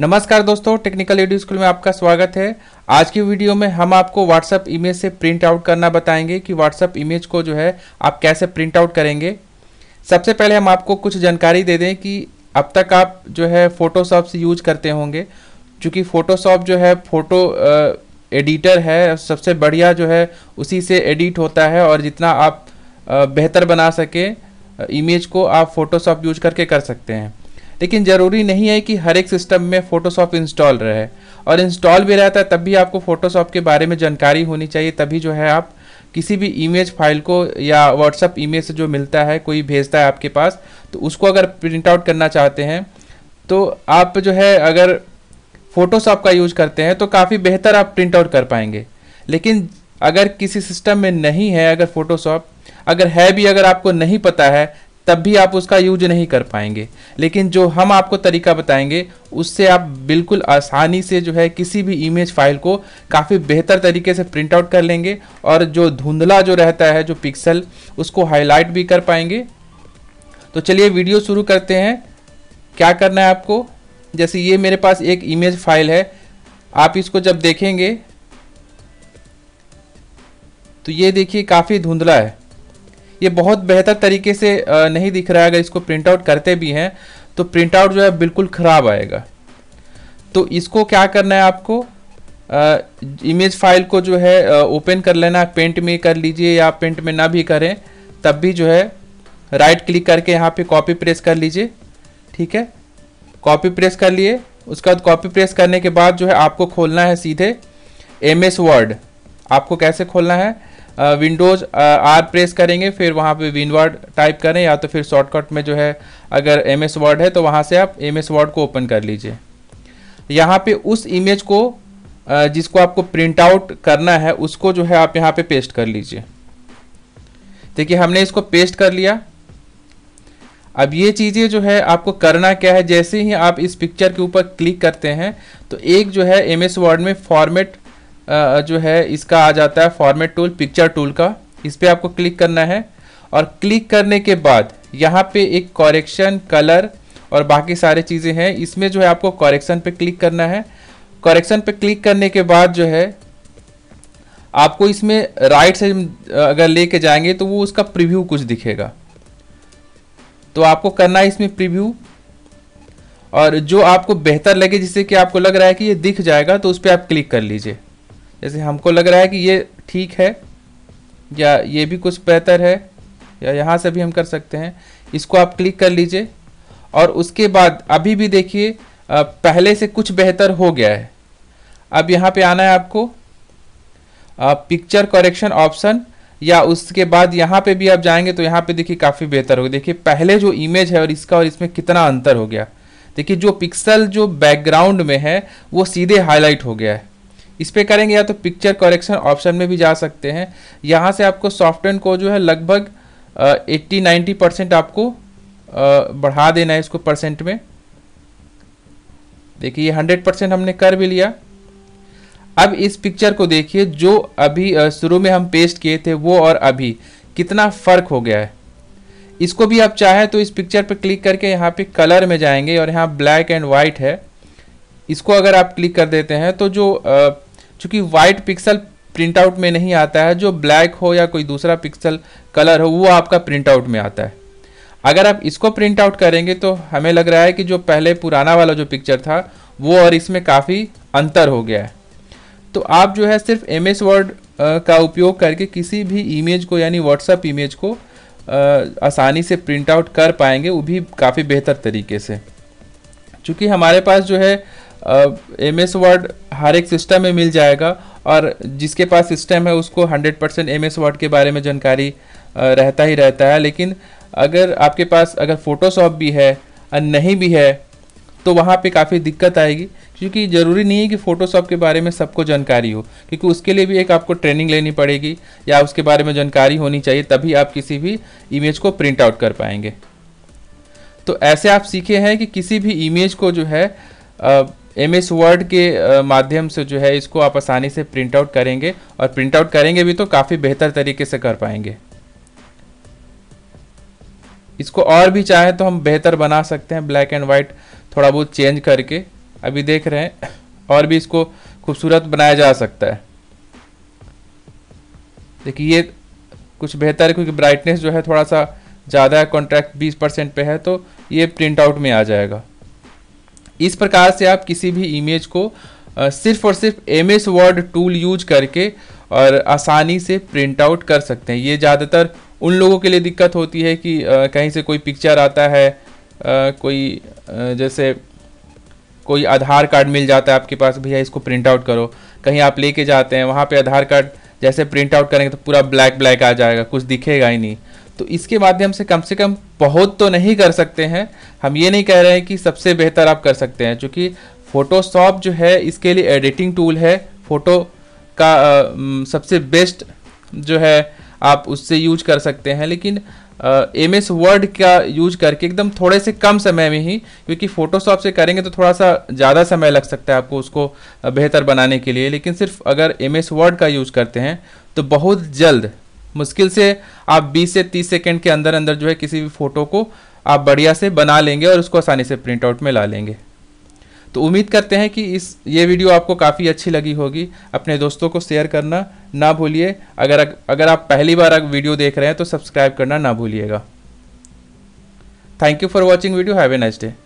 नमस्कार दोस्तों technical audio school में आपका स्वागत है आज की वीडियो में हम आपको व्हाट्सअप इमेज से प्रिंट आउट करना बताएंगे कि व्हाट्सअप इमेज को जो है आप कैसे प्रिंट आउट करेंगे सबसे पहले हम आपको कुछ जानकारी दे दें कि अब तक आप जो है फ़ोटोशॉप से यूज करते होंगे चूँकि फ़ोटोशॉप जो है फ़ोटो एडिटर है सबसे बढ़िया जो है उसी से एडिट होता है और जितना आप बेहतर बना सके इमेज को आप फ़ोटोशॉप यूज करके कर सकते हैं लेकिन ज़रूरी नहीं है कि हर एक सिस्टम में फ़ोटोशॉप इंस्टॉल रहे और इंस्टॉल भी रहता है तब भी आपको फ़ोटोशॉप के बारे में जानकारी होनी चाहिए तभी जो है आप किसी भी इमेज फाइल को या व्हाट्सअप इमेज से जो मिलता है कोई भेजता है आपके पास तो उसको अगर प्रिंट आउट करना चाहते हैं तो आप जो है अगर फ़ोटोशॉप का यूज़ करते हैं तो काफ़ी बेहतर आप प्रिंट आउट कर पाएंगे लेकिन अगर किसी सिस्टम में नहीं है अगर फ़ोटोशॉप अगर है भी अगर आपको नहीं पता है तब भी आप उसका यूज नहीं कर पाएंगे लेकिन जो हम आपको तरीका बताएंगे उससे आप बिल्कुल आसानी से जो है किसी भी इमेज फाइल को काफ़ी बेहतर तरीके से प्रिंट आउट कर लेंगे और जो धुंधला जो रहता है जो पिक्सल उसको हाईलाइट भी कर पाएंगे तो चलिए वीडियो शुरू करते हैं क्या करना है आपको जैसे ये मेरे पास एक इमेज फाइल है आप इसको जब देखेंगे तो ये देखिए काफ़ी धुंधला है ये बहुत बेहतर तरीके से नहीं दिख रहा है अगर इसको प्रिंट आउट करते भी हैं तो प्रिंट आउट जो है बिल्कुल ख़राब आएगा तो इसको क्या करना है आपको इमेज फाइल को जो है ओपन कर लेना पेंट में कर लीजिए या पेंट में ना भी करें तब भी जो है राइट क्लिक करके यहाँ पे कॉपी प्रेस कर लीजिए ठीक है कॉपी प्रेस कर लिए उसके बाद कॉपी प्रेस करने के बाद जो है आपको खोलना है सीधे एम एस वर्ड आपको कैसे खोलना है विंडोज आर प्रेस करेंगे फिर वहाँ पे विनवर्ड टाइप करें या तो फिर शॉर्टकट में जो है अगर एम एस वर्ड है तो वहाँ से आप एम एस वर्ड को ओपन कर लीजिए यहाँ पे उस इमेज को जिसको आपको प्रिंट आउट करना है उसको जो है आप यहाँ पे पेस्ट कर लीजिए देखिए हमने इसको पेस्ट कर लिया अब ये चीज़ें जो है आपको करना क्या है जैसे ही आप इस पिक्चर के ऊपर क्लिक करते हैं तो एक जो है एम एस वर्ड में फॉर्मेट जो है इसका आ जाता है फॉर्मेट टूल पिक्चर टूल का इस पर आपको क्लिक करना है और क्लिक करने के बाद यहाँ पे एक कॉरेक्शन कलर और बाकी सारे चीज़ें हैं इसमें जो है आपको कॉरेक्शन पे क्लिक करना है कॉरेक्शन पे क्लिक करने के बाद जो है आपको इसमें राइट से अगर लेके जाएंगे तो वो उसका प्रीव्यू कुछ दिखेगा तो आपको करना है इसमें प्रीव्यू और जो आपको बेहतर लगे जिससे कि आपको लग रहा है कि ये दिख जाएगा तो उस पर आप क्लिक कर लीजिए जैसे हमको लग रहा है कि ये ठीक है या ये भी कुछ बेहतर है या यहाँ से भी हम कर सकते हैं इसको आप क्लिक कर लीजिए और उसके बाद अभी भी देखिए पहले से कुछ बेहतर हो गया है अब यहाँ पे आना है आपको पिक्चर करेक्शन ऑप्शन या उसके बाद यहाँ पे भी आप जाएंगे तो यहाँ पे देखिए काफ़ी बेहतर गया देखिए पहले जो इमेज है और इसका और इसमें कितना अंतर हो गया देखिए जो पिक्सल जो बैकग्राउंड में है वो सीधे हाईलाइट हो गया है इस पर करेंगे या तो पिक्चर करेक्शन ऑप्शन में भी जा सकते हैं यहाँ से आपको सॉफ्टवेयर को जो है लगभग एट्टी नाइन्टी परसेंट आपको आ, बढ़ा देना है इसको परसेंट में देखिए हंड्रेड परसेंट हमने कर भी लिया अब इस पिक्चर को देखिए जो अभी शुरू में हम पेस्ट किए थे वो और अभी कितना फ़र्क हो गया है इसको भी आप चाहें तो इस पिक्चर पर क्लिक करके यहाँ पे कलर में जाएंगे और यहाँ ब्लैक एंड वाइट है इसको अगर आप क्लिक कर देते हैं तो जो चूँकि वाइट पिक्सल प्रिंटआउट में नहीं आता है जो ब्लैक हो या कोई दूसरा पिक्सल कलर हो वो आपका प्रिंटआउट में आता है अगर आप इसको प्रिंट आउट करेंगे तो हमें लग रहा है कि जो पहले पुराना वाला जो पिक्चर था वो और इसमें काफ़ी अंतर हो गया है तो आप जो है सिर्फ एम एस वर्ड का उपयोग करके किसी भी इमेज को यानी व्हाट्सअप इमेज को आ, आसानी से प्रिंट आउट कर पाएंगे वो भी काफ़ी बेहतर तरीके से चूँकि हमारे पास जो है एम एस वर्ड हर एक सिस्टम में मिल जाएगा और जिसके पास सिस्टम है उसको 100 परसेंट एम एस वर्ड के बारे में जानकारी रहता ही रहता है लेकिन अगर आपके पास अगर फ़ोटोशॉप भी है और नहीं भी है तो वहाँ पे काफ़ी दिक्कत आएगी क्योंकि ज़रूरी नहीं है कि फ़ोटोशॉप के बारे में सबको जानकारी हो क्योंकि उसके लिए भी एक आपको ट्रेनिंग लेनी पड़ेगी या उसके बारे में जानकारी होनी चाहिए तभी आप किसी भी इमेज को प्रिंट आउट कर पाएंगे तो ऐसे आप सीखे हैं कि किसी भी इमेज को जो है एम एस वर्ड के माध्यम से जो है इसको आप आसानी से प्रिंट आउट करेंगे और प्रिंट आउट करेंगे भी तो काफ़ी बेहतर तरीके से कर पाएंगे इसको और भी चाहे तो हम बेहतर बना सकते हैं ब्लैक एंड वाइट थोड़ा बहुत चेंज करके अभी देख रहे हैं और भी इसको खूबसूरत बनाया जा सकता है देखिए ये कुछ बेहतर है क्योंकि ब्राइटनेस जो है थोड़ा सा ज़्यादा है कॉन्ट्रैक्ट 20 परसेंट पे है तो ये प्रिंट आउट में आ जाएगा इस प्रकार से आप किसी भी इमेज को सिर्फ और सिर्फ M S Word tool use करके और आसानी से प्रिंट आउट कर सकते हैं ये ज़्यादातर उन लोगों के लिए दिक्कत होती है कि कहीं से कोई पिक्चर आता है कोई जैसे कोई आधार कार्ड मिल जाता है आपके पास भैया इसको प्रिंट आउट करो कहीं आप लेके जाते हैं वहाँ पे आधार कार्ड जैसे प्रिंट आउट करेंगे तो पूरा ब्लैक ब्लैक आ जाएगा कुछ दिखेगा ही नहीं तो इसके माध्यम से कम से कम बहुत तो नहीं कर सकते हैं हम ये नहीं कह रहे हैं कि सबसे बेहतर आप कर सकते हैं चूँकि फ़ोटोशॉप जो है इसके लिए एडिटिंग टूल है फ़ोटो का आ, सबसे बेस्ट जो है आप उससे यूज कर सकते हैं लेकिन एम एस वर्ड का यूज करके एकदम थोड़े से कम समय में ही क्योंकि फ़ोटोशॉप से करेंगे तो थोड़ा सा ज़्यादा समय लग सकता है आपको उसको बेहतर बनाने के लिए लेकिन सिर्फ अगर एम एस वर्ड का यूज़ करते हैं तो बहुत जल्द मुश्किल से आप 20 से 30 सेकेंड के अंदर अंदर जो है किसी भी फ़ोटो को आप बढ़िया से बना लेंगे और उसको आसानी से प्रिंट आउट में ला लेंगे तो उम्मीद करते हैं कि इस ये वीडियो आपको काफ़ी अच्छी लगी होगी अपने दोस्तों को शेयर करना ना भूलिए अगर अगर आप पहली बार वीडियो देख रहे हैं तो सब्सक्राइब करना ना भूलिएगा thank you for watching video have a nice day